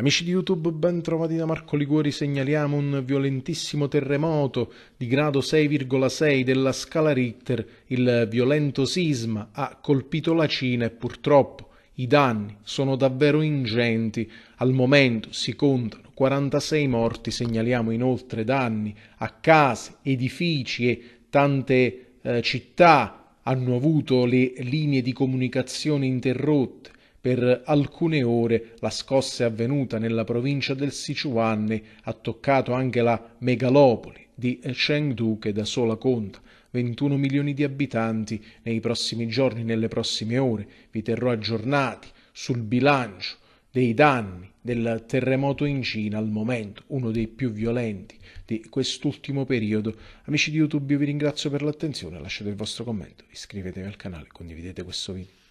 Amici di YouTube, ben trovati da Marco Liguori, segnaliamo un violentissimo terremoto di grado 6,6 della scala Richter. Il violento sisma ha colpito la Cina e purtroppo i danni sono davvero ingenti. Al momento si contano 46 morti, segnaliamo inoltre danni a case, edifici e tante eh, città hanno avuto le linee di comunicazione interrotte per alcune ore la scossa è avvenuta nella provincia del Sichuan, ha toccato anche la megalopoli di Chengdu che da sola conta 21 milioni di abitanti. Nei prossimi giorni, nelle prossime ore, vi terrò aggiornati sul bilancio dei danni del terremoto in Cina al momento, uno dei più violenti di quest'ultimo periodo. Amici di YouTube, vi ringrazio per l'attenzione, lasciate il vostro commento, iscrivetevi al canale, condividete questo video.